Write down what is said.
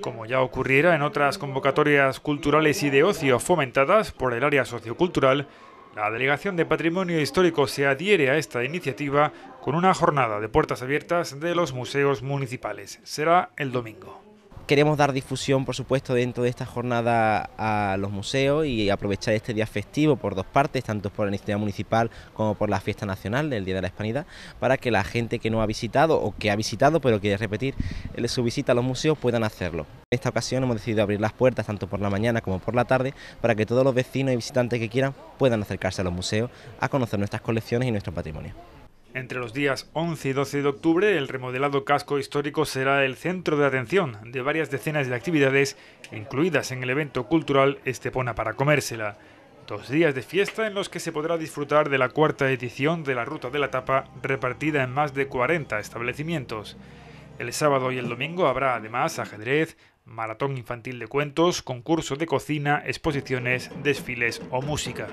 como ya ocurriera en otras convocatorias culturales y de ocio fomentadas por el área sociocultural, la Delegación de Patrimonio Histórico se adhiere a esta iniciativa con una jornada de puertas abiertas de los museos municipales. Será el domingo. Queremos dar difusión, por supuesto, dentro de esta jornada a los museos y aprovechar este día festivo por dos partes, tanto por la iniciativa municipal como por la fiesta nacional del Día de la Hispanidad, para que la gente que no ha visitado o que ha visitado pero quiere repetir su visita a los museos puedan hacerlo. En esta ocasión hemos decidido abrir las puertas tanto por la mañana como por la tarde para que todos los vecinos y visitantes que quieran puedan acercarse a los museos a conocer nuestras colecciones y nuestro patrimonio. Entre los días 11 y 12 de octubre, el remodelado casco histórico será el centro de atención de varias decenas de actividades incluidas en el evento cultural Estepona para comérsela. Dos días de fiesta en los que se podrá disfrutar de la cuarta edición de la Ruta de la Tapa repartida en más de 40 establecimientos. El sábado y el domingo habrá además ajedrez, maratón infantil de cuentos, concurso de cocina, exposiciones, desfiles o música.